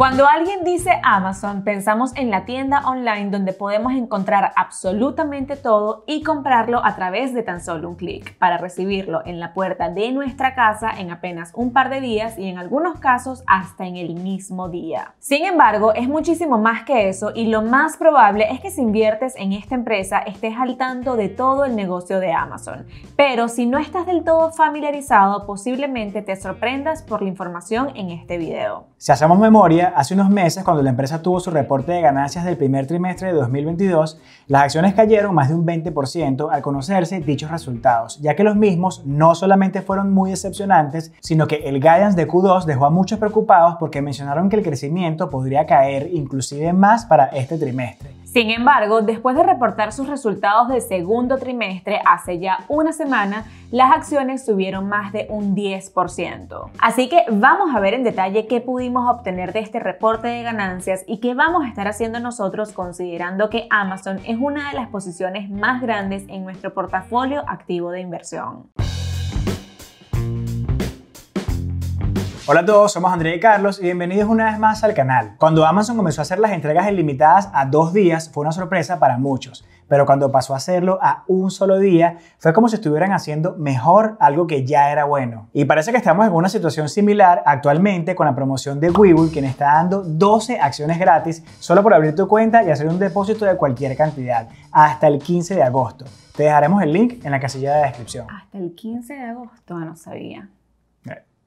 Cuando alguien dice Amazon, pensamos en la tienda online donde podemos encontrar absolutamente todo y comprarlo a través de tan solo un clic, para recibirlo en la puerta de nuestra casa en apenas un par de días y en algunos casos hasta en el mismo día. Sin embargo, es muchísimo más que eso y lo más probable es que si inviertes en esta empresa estés al tanto de todo el negocio de Amazon. Pero si no estás del todo familiarizado, posiblemente te sorprendas por la información en este video. Si hacemos memoria, hace unos meses, cuando la empresa tuvo su reporte de ganancias del primer trimestre de 2022, las acciones cayeron más de un 20% al conocerse dichos resultados, ya que los mismos no solamente fueron muy decepcionantes, sino que el guidance de Q2 dejó a muchos preocupados porque mencionaron que el crecimiento podría caer inclusive más para este trimestre. Sin embargo, después de reportar sus resultados del segundo trimestre hace ya una semana, las acciones subieron más de un 10%. Así que vamos a ver en detalle qué pudimos obtener de este reporte de ganancias y qué vamos a estar haciendo nosotros considerando que Amazon es una de las posiciones más grandes en nuestro portafolio activo de inversión. Hola a todos, somos Andrea y Carlos y bienvenidos una vez más al canal. Cuando Amazon comenzó a hacer las entregas ilimitadas a dos días fue una sorpresa para muchos, pero cuando pasó a hacerlo a un solo día fue como si estuvieran haciendo mejor algo que ya era bueno. Y parece que estamos en una situación similar actualmente con la promoción de Webull, quien está dando 12 acciones gratis solo por abrir tu cuenta y hacer un depósito de cualquier cantidad hasta el 15 de agosto. Te dejaremos el link en la casilla de descripción. Hasta el 15 de agosto, no sabía.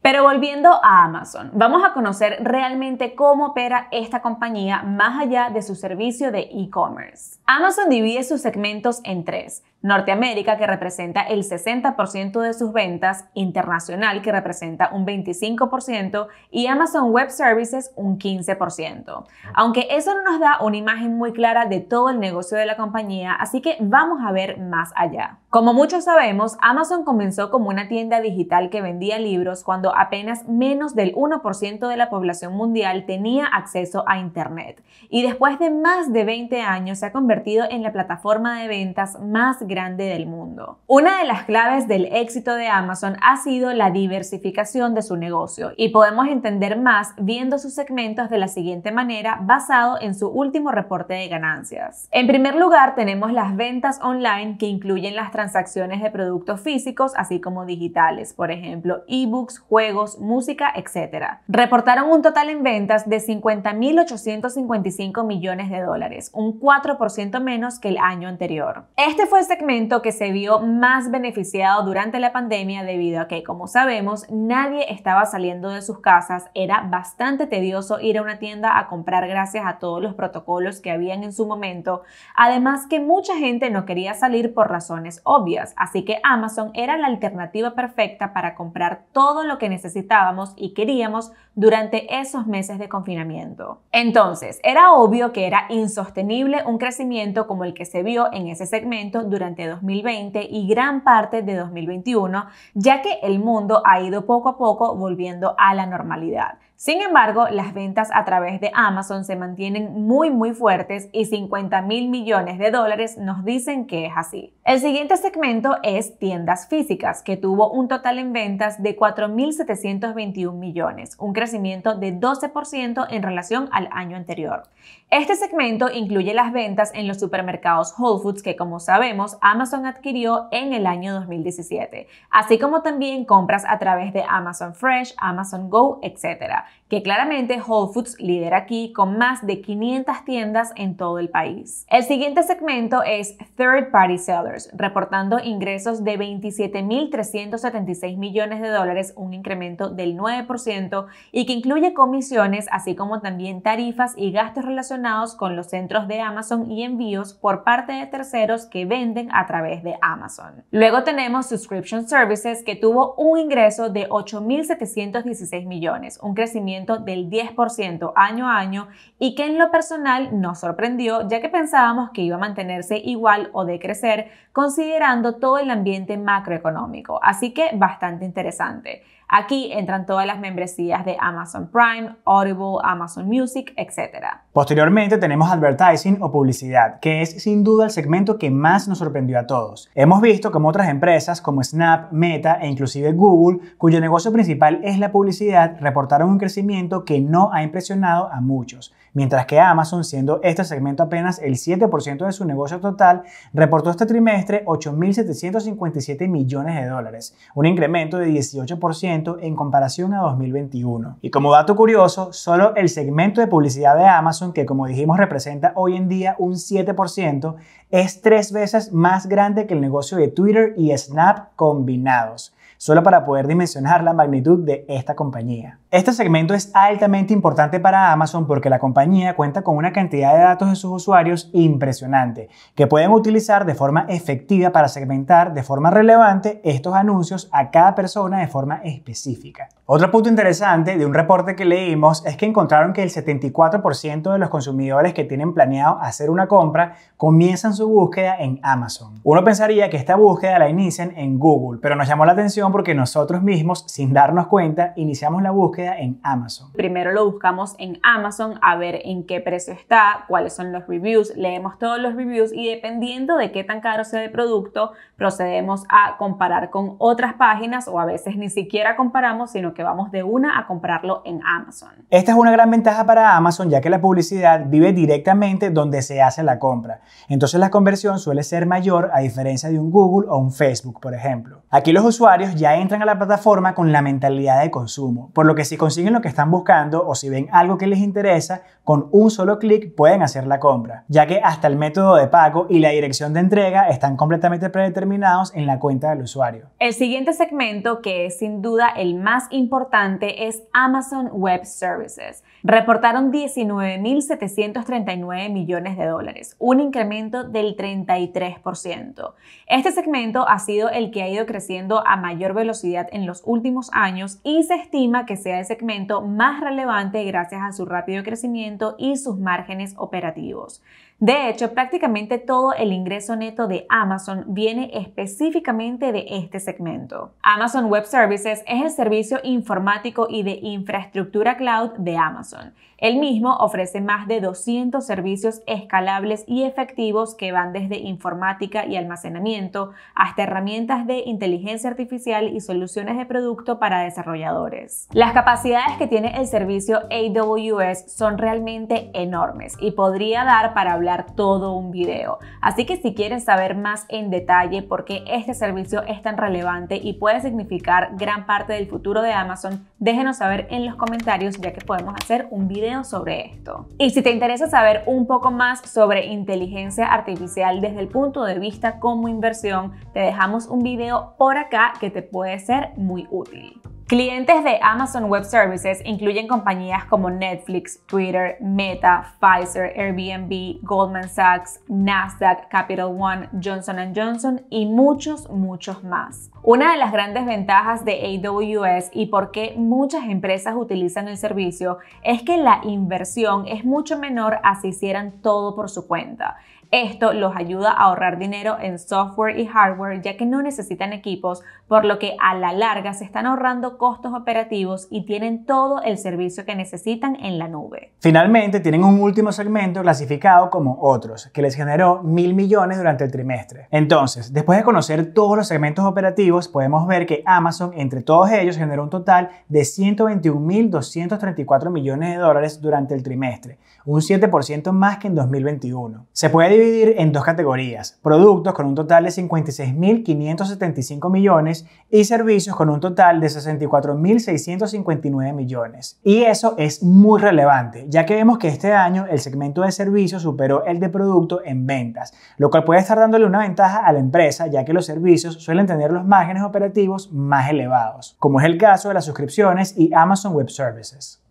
Pero volviendo a Amazon, vamos a conocer realmente cómo opera esta compañía más allá de su servicio de e-commerce. Amazon divide sus segmentos en tres. Norteamérica, que representa el 60% de sus ventas, Internacional, que representa un 25%, y Amazon Web Services, un 15%. Aunque eso no nos da una imagen muy clara de todo el negocio de la compañía, así que vamos a ver más allá. Como muchos sabemos, Amazon comenzó como una tienda digital que vendía libros cuando apenas menos del 1% de la población mundial tenía acceso a Internet y después de más de 20 años se ha convertido en la plataforma de ventas más grande del mundo. Una de las claves del éxito de Amazon ha sido la diversificación de su negocio y podemos entender más viendo sus segmentos de la siguiente manera basado en su último reporte de ganancias. En primer lugar tenemos las ventas online que incluyen las transacciones de productos físicos así como digitales, por ejemplo, ebooks, juegos, juegos, música, etcétera. Reportaron un total en ventas de 50.855 millones de dólares, un 4% menos que el año anterior. Este fue el segmento que se vio más beneficiado durante la pandemia debido a que, como sabemos, nadie estaba saliendo de sus casas, era bastante tedioso ir a una tienda a comprar gracias a todos los protocolos que habían en su momento, además que mucha gente no quería salir por razones obvias, así que Amazon era la alternativa perfecta para comprar todo lo que necesitábamos y queríamos durante esos meses de confinamiento. Entonces, era obvio que era insostenible un crecimiento como el que se vio en ese segmento durante 2020 y gran parte de 2021, ya que el mundo ha ido poco a poco volviendo a la normalidad sin embargo, las ventas a través de Amazon se mantienen muy muy fuertes y 50 mil millones de dólares nos dicen que es así. El siguiente segmento es tiendas físicas, que tuvo un total en ventas de 4.721 millones, un crecimiento de 12% en relación al año anterior. Este segmento incluye las ventas en los supermercados Whole Foods que como sabemos Amazon adquirió en el año 2017, así como también compras a través de Amazon Fresh, Amazon Go, etc que claramente Whole Foods lidera aquí con más de 500 tiendas en todo el país. El siguiente segmento es Third Party Sellers, reportando ingresos de 27.376 millones de dólares, un incremento del 9% y que incluye comisiones, así como también tarifas y gastos relacionados con los centros de Amazon y envíos por parte de terceros que venden a través de Amazon. Luego tenemos Subscription Services, que tuvo un ingreso de 8.716 millones, un crecimiento del 10% año a año y que en lo personal nos sorprendió ya que pensábamos que iba a mantenerse igual o decrecer considerando todo el ambiente macroeconómico. Así que bastante interesante. Aquí entran todas las membresías de Amazon Prime, Audible, Amazon Music, etc. Posteriormente tenemos advertising o publicidad, que es sin duda el segmento que más nos sorprendió a todos. Hemos visto como otras empresas como Snap, Meta e inclusive Google, cuyo negocio principal es la publicidad, reportaron un crecimiento que no ha impresionado a muchos, mientras que Amazon, siendo este segmento apenas el 7% de su negocio total, reportó este trimestre 8.757 millones de dólares, un incremento de 18% en comparación a 2021. Y como dato curioso, solo el segmento de publicidad de Amazon, que como dijimos representa hoy en día un 7%, es tres veces más grande que el negocio de Twitter y Snap combinados solo para poder dimensionar la magnitud de esta compañía. Este segmento es altamente importante para Amazon porque la compañía cuenta con una cantidad de datos de sus usuarios impresionante, que pueden utilizar de forma efectiva para segmentar de forma relevante estos anuncios a cada persona de forma específica. Otro punto interesante de un reporte que leímos es que encontraron que el 74% de los consumidores que tienen planeado hacer una compra comienzan su búsqueda en Amazon. Uno pensaría que esta búsqueda la inician en Google, pero nos llamó la atención porque nosotros mismos, sin darnos cuenta, iniciamos la búsqueda en Amazon. Primero lo buscamos en Amazon a ver en qué precio está, cuáles son los reviews, leemos todos los reviews y dependiendo de qué tan caro sea el producto, procedemos a comparar con otras páginas o a veces ni siquiera comparamos, sino que vamos de una a comprarlo en Amazon. Esta es una gran ventaja para Amazon ya que la publicidad vive directamente donde se hace la compra. Entonces la conversión suele ser mayor a diferencia de un Google o un Facebook, por ejemplo. Aquí los usuarios ya entran a la plataforma con la mentalidad de consumo, por lo que si consiguen lo que están buscando o si ven algo que les interesa, con un solo clic pueden hacer la compra, ya que hasta el método de pago y la dirección de entrega están completamente predeterminados en la cuenta del usuario. El siguiente segmento, que es sin duda el más importante, es Amazon Web Services reportaron 19.739 millones de dólares, un incremento del 33%. Este segmento ha sido el que ha ido creciendo a mayor velocidad en los últimos años y se estima que sea el segmento más relevante gracias a su rápido crecimiento y sus márgenes operativos. De hecho, prácticamente todo el ingreso neto de Amazon viene específicamente de este segmento. Amazon Web Services es el servicio informático y de infraestructura cloud de Amazon. El mismo ofrece más de 200 servicios escalables y efectivos que van desde informática y almacenamiento hasta herramientas de inteligencia artificial y soluciones de producto para desarrolladores. Las capacidades que tiene el servicio AWS son realmente enormes y podría dar para hablar todo un video. Así que si quieres saber más en detalle por qué este servicio es tan relevante y puede significar gran parte del futuro de Amazon, déjenos saber en los comentarios ya que podemos hacer un video sobre esto. Y si te interesa saber un poco más sobre inteligencia artificial desde el punto de vista como inversión, te dejamos un video por acá que te puede ser muy útil. Clientes de Amazon Web Services incluyen compañías como Netflix, Twitter, Meta, Pfizer, Airbnb, Goldman Sachs, Nasdaq, Capital One, Johnson ⁇ Johnson y muchos, muchos más. Una de las grandes ventajas de AWS y por qué muchas empresas utilizan el servicio es que la inversión es mucho menor a si hicieran todo por su cuenta. Esto los ayuda a ahorrar dinero en software y hardware ya que no necesitan equipos, por lo que a la larga se están ahorrando costos operativos y tienen todo el servicio que necesitan en la nube. Finalmente, tienen un último segmento clasificado como otros, que les generó mil millones durante el trimestre. Entonces, después de conocer todos los segmentos operativos, podemos ver que Amazon, entre todos ellos, generó un total de 121.234 millones de dólares durante el trimestre un 7% más que en 2021. Se puede dividir en dos categorías, productos con un total de 56.575 millones y servicios con un total de 64.659 millones. Y eso es muy relevante, ya que vemos que este año el segmento de servicios superó el de producto en ventas, lo cual puede estar dándole una ventaja a la empresa, ya que los servicios suelen tener los márgenes operativos más elevados, como es el caso de las suscripciones y Amazon Web Services.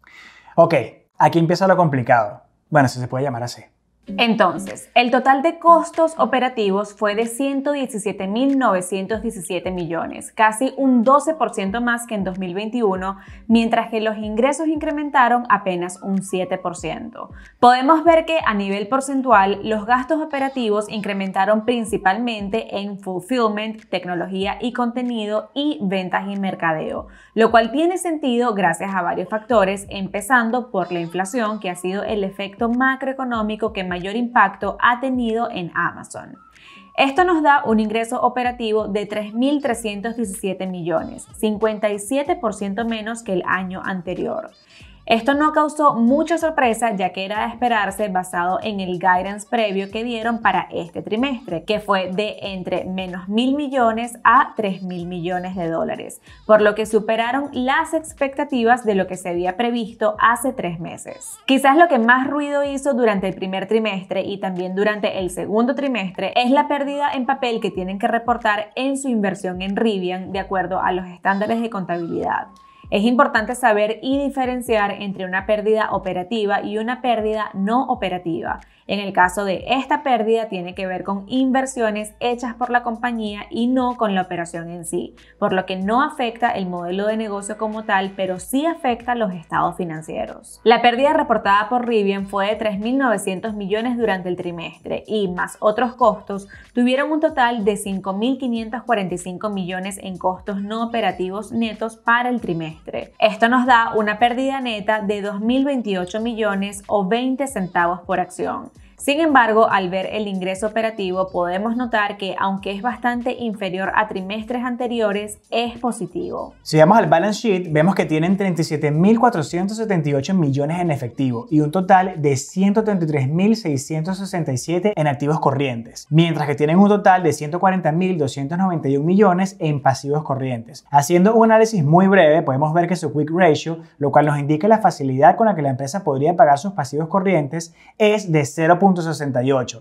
Ok, Aquí empieza lo complicado. Bueno, si se puede llamar así. Entonces, el total de costos operativos fue de 117.917 millones, casi un 12% más que en 2021, mientras que los ingresos incrementaron apenas un 7%. Podemos ver que a nivel porcentual, los gastos operativos incrementaron principalmente en fulfillment, tecnología y contenido y ventas y mercadeo, lo cual tiene sentido gracias a varios factores, empezando por la inflación, que ha sido el efecto macroeconómico que más mayor impacto ha tenido en Amazon. Esto nos da un ingreso operativo de 3.317 millones, 57% menos que el año anterior. Esto no causó mucha sorpresa ya que era de esperarse basado en el guidance previo que dieron para este trimestre, que fue de entre menos mil millones a tres mil millones de dólares, por lo que superaron las expectativas de lo que se había previsto hace tres meses. Quizás lo que más ruido hizo durante el primer trimestre y también durante el segundo trimestre es la pérdida en papel que tienen que reportar en su inversión en Rivian de acuerdo a los estándares de contabilidad. Es importante saber y diferenciar entre una pérdida operativa y una pérdida no operativa. En el caso de esta pérdida tiene que ver con inversiones hechas por la compañía y no con la operación en sí, por lo que no afecta el modelo de negocio como tal, pero sí afecta los estados financieros. La pérdida reportada por Rivian fue de 3.900 millones durante el trimestre y más otros costos tuvieron un total de 5.545 millones en costos no operativos netos para el trimestre. Esto nos da una pérdida neta de 2.028 millones o 20 centavos por acción. Sin embargo, al ver el ingreso operativo podemos notar que aunque es bastante inferior a trimestres anteriores, es positivo. Si vamos al balance sheet, vemos que tienen 37.478 millones en efectivo y un total de 133.667 en activos corrientes, mientras que tienen un total de 140.291 millones en pasivos corrientes. Haciendo un análisis muy breve, podemos ver que su quick ratio, lo cual nos indica la facilidad con la que la empresa podría pagar sus pasivos corrientes, es de 0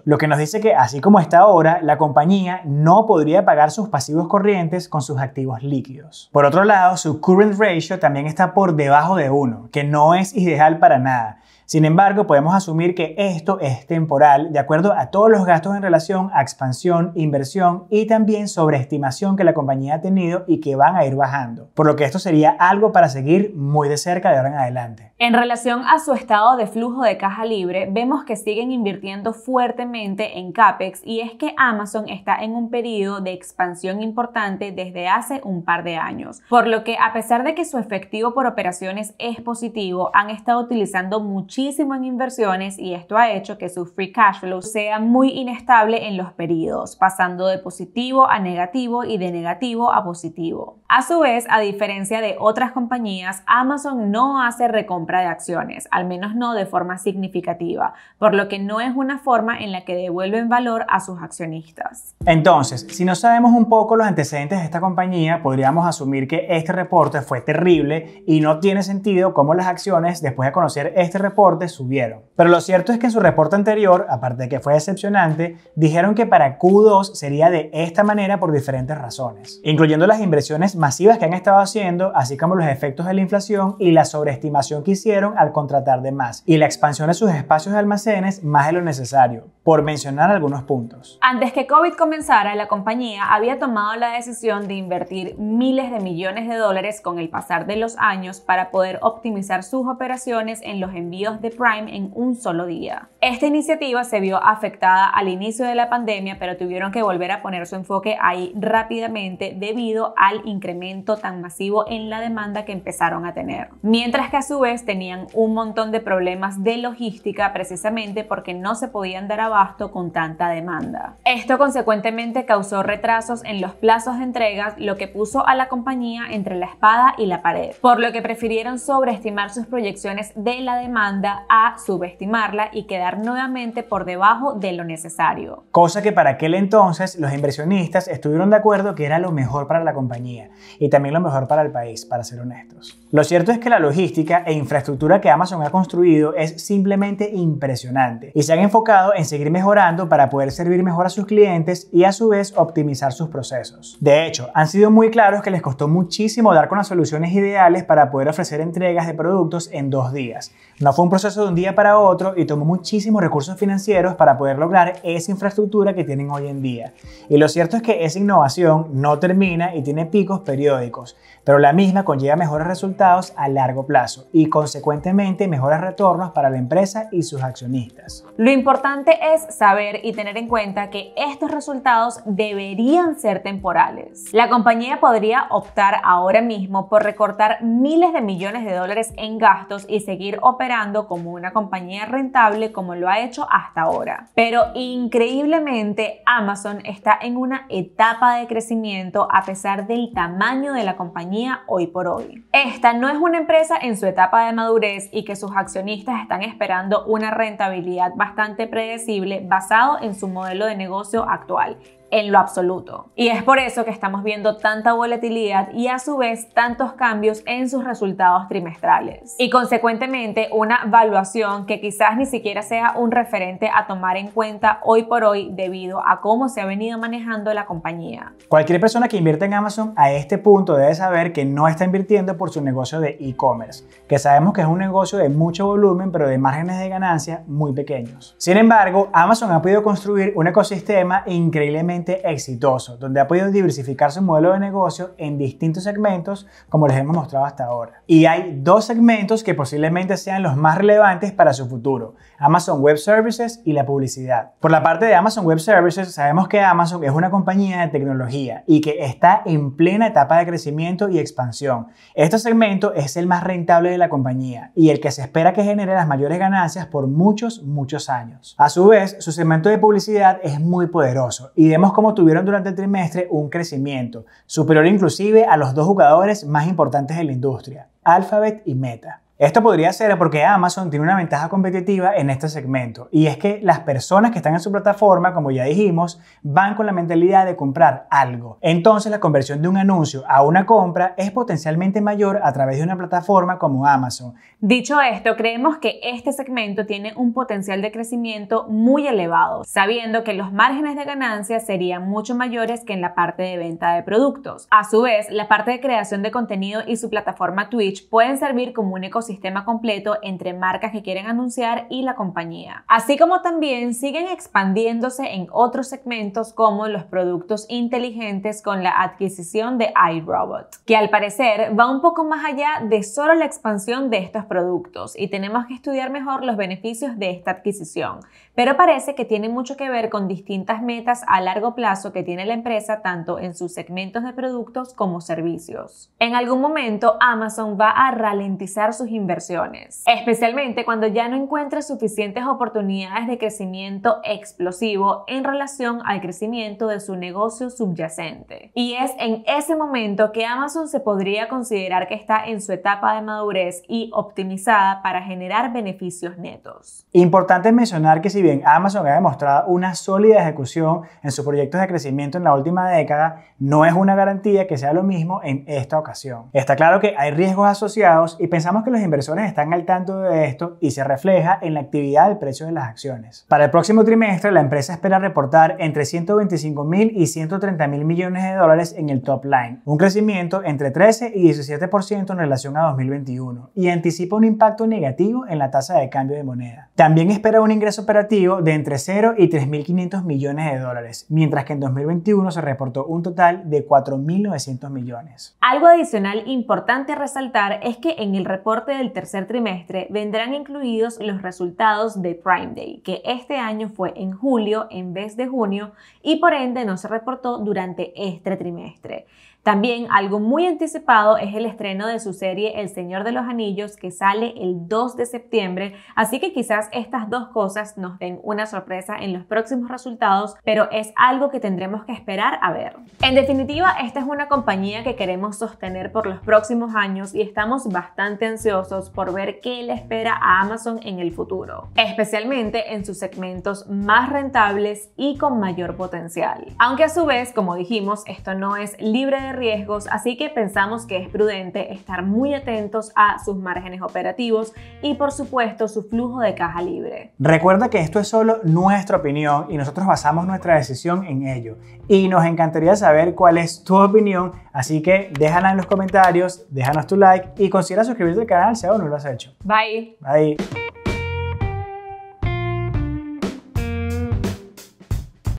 lo que nos dice que así como está ahora, la compañía no podría pagar sus pasivos corrientes con sus activos líquidos. Por otro lado, su current ratio también está por debajo de 1, que no es ideal para nada. Sin embargo, podemos asumir que esto es temporal de acuerdo a todos los gastos en relación a expansión, inversión y también sobreestimación que la compañía ha tenido y que van a ir bajando. Por lo que esto sería algo para seguir muy de cerca de ahora en adelante. En relación a su estado de flujo de caja libre, vemos que siguen invirtiendo fuertemente en CAPEX y es que Amazon está en un periodo de expansión importante desde hace un par de años, por lo que a pesar de que su efectivo por operaciones es positivo, han estado utilizando muchísimo en inversiones y esto ha hecho que su free cash flow sea muy inestable en los periodos, pasando de positivo a negativo y de negativo a positivo. A su vez, a diferencia de otras compañías, Amazon no hace recompra de acciones, al menos no de forma significativa, por lo que no es una forma en la que devuelven valor a sus accionistas. Entonces, si no sabemos un poco los antecedentes de esta compañía, podríamos asumir que este reporte fue terrible y no tiene sentido cómo las acciones, después de conocer este reporte, subieron. Pero lo cierto es que en su reporte anterior, aparte de que fue decepcionante, dijeron que para Q2 sería de esta manera por diferentes razones, incluyendo las inversiones masivas que han estado haciendo, así como los efectos de la inflación y la sobreestimación que al contratar de más y la expansión de sus espacios de almacenes más de lo necesario, por mencionar algunos puntos. Antes que COVID comenzara, la compañía había tomado la decisión de invertir miles de millones de dólares con el pasar de los años para poder optimizar sus operaciones en los envíos de Prime en un solo día. Esta iniciativa se vio afectada al inicio de la pandemia, pero tuvieron que volver a poner su enfoque ahí rápidamente debido al incremento tan masivo en la demanda que empezaron a tener. Mientras que a su vez tenían un montón de problemas de logística precisamente porque no se podían dar abasto con tanta demanda. Esto consecuentemente causó retrasos en los plazos de entregas, lo que puso a la compañía entre la espada y la pared, por lo que prefirieron sobreestimar sus proyecciones de la demanda a subestimarla y quedar nuevamente por debajo de lo necesario. Cosa que para aquel entonces los inversionistas estuvieron de acuerdo que era lo mejor para la compañía y también lo mejor para el país, para ser honestos. Lo cierto es que la logística e infraestructura infraestructura que Amazon ha construido es simplemente impresionante y se han enfocado en seguir mejorando para poder servir mejor a sus clientes y a su vez optimizar sus procesos. De hecho, han sido muy claros que les costó muchísimo dar con las soluciones ideales para poder ofrecer entregas de productos en dos días. No fue un proceso de un día para otro y tomó muchísimos recursos financieros para poder lograr esa infraestructura que tienen hoy en día. Y lo cierto es que esa innovación no termina y tiene picos periódicos pero la misma conlleva mejores resultados a largo plazo y consecuentemente mejores retornos para la empresa y sus accionistas. Lo importante es saber y tener en cuenta que estos resultados deberían ser temporales. La compañía podría optar ahora mismo por recortar miles de millones de dólares en gastos y seguir operando como una compañía rentable como lo ha hecho hasta ahora. Pero increíblemente Amazon está en una etapa de crecimiento a pesar del tamaño de la compañía hoy por hoy. Esta no es una empresa en su etapa de madurez y que sus accionistas están esperando una rentabilidad bastante predecible basado en su modelo de negocio actual en lo absoluto. Y es por eso que estamos viendo tanta volatilidad y a su vez tantos cambios en sus resultados trimestrales. Y consecuentemente una valuación que quizás ni siquiera sea un referente a tomar en cuenta hoy por hoy debido a cómo se ha venido manejando la compañía. Cualquier persona que invierte en Amazon a este punto debe saber que no está invirtiendo por su negocio de e-commerce, que sabemos que es un negocio de mucho volumen pero de márgenes de ganancia muy pequeños. Sin embargo, Amazon ha podido construir un ecosistema increíblemente exitoso, donde ha podido diversificar su modelo de negocio en distintos segmentos, como les hemos mostrado hasta ahora. Y hay dos segmentos que posiblemente sean los más relevantes para su futuro, Amazon Web Services y la publicidad. Por la parte de Amazon Web Services, sabemos que Amazon es una compañía de tecnología y que está en plena etapa de crecimiento y expansión. Este segmento es el más rentable de la compañía y el que se espera que genere las mayores ganancias por muchos, muchos años. A su vez, su segmento de publicidad es muy poderoso y debemos como tuvieron durante el trimestre un crecimiento, superior inclusive a los dos jugadores más importantes de la industria, Alphabet y Meta. Esto podría ser porque Amazon tiene una ventaja competitiva en este segmento y es que las personas que están en su plataforma, como ya dijimos, van con la mentalidad de comprar algo. Entonces la conversión de un anuncio a una compra es potencialmente mayor a través de una plataforma como Amazon. Dicho esto, creemos que este segmento tiene un potencial de crecimiento muy elevado, sabiendo que los márgenes de ganancia serían mucho mayores que en la parte de venta de productos. A su vez, la parte de creación de contenido y su plataforma Twitch pueden servir como un ecosistema sistema completo entre marcas que quieren anunciar y la compañía. Así como también siguen expandiéndose en otros segmentos como los productos inteligentes con la adquisición de iRobot, que al parecer va un poco más allá de solo la expansión de estos productos y tenemos que estudiar mejor los beneficios de esta adquisición, pero parece que tiene mucho que ver con distintas metas a largo plazo que tiene la empresa tanto en sus segmentos de productos como servicios. En algún momento Amazon va a ralentizar sus inversiones, especialmente cuando ya no encuentra suficientes oportunidades de crecimiento explosivo en relación al crecimiento de su negocio subyacente. Y es en ese momento que Amazon se podría considerar que está en su etapa de madurez y optimizada para generar beneficios netos. Importante mencionar que si bien Amazon ha demostrado una sólida ejecución en sus proyectos de crecimiento en la última década, no es una garantía que sea lo mismo en esta ocasión. Está claro que hay riesgos asociados y pensamos que los Inversiones están al tanto de esto y se refleja en la actividad del precio de las acciones. Para el próximo trimestre, la empresa espera reportar entre 125 mil y 130 mil millones de dólares en el top line, un crecimiento entre 13 y 17% en relación a 2021 y anticipa un impacto negativo en la tasa de cambio de moneda. También espera un ingreso operativo de entre 0 y 3.500 millones de dólares, mientras que en 2021 se reportó un total de 4.900 millones. Algo adicional importante a resaltar es que en el reporte del tercer trimestre vendrán incluidos los resultados de Prime Day, que este año fue en julio en vez de junio y por ende no se reportó durante este trimestre. También algo muy anticipado es el estreno de su serie El Señor de los Anillos que sale el 2 de septiembre, así que quizás estas dos cosas nos den una sorpresa en los próximos resultados, pero es algo que tendremos que esperar a ver. En definitiva, esta es una compañía que queremos sostener por los próximos años y estamos bastante ansiosos por ver qué le espera a Amazon en el futuro, especialmente en sus segmentos más rentables y con mayor potencial. Aunque a su vez, como dijimos, esto no es libre de riesgos, así que pensamos que es prudente estar muy atentos a sus márgenes operativos y por supuesto su flujo de caja libre. Recuerda que esto es solo nuestra opinión y nosotros basamos nuestra decisión en ello. Y nos encantaría saber cuál es tu opinión, así que déjala en los comentarios, déjanos tu like y considera suscribirte al canal si aún no lo has hecho. Bye. Bye.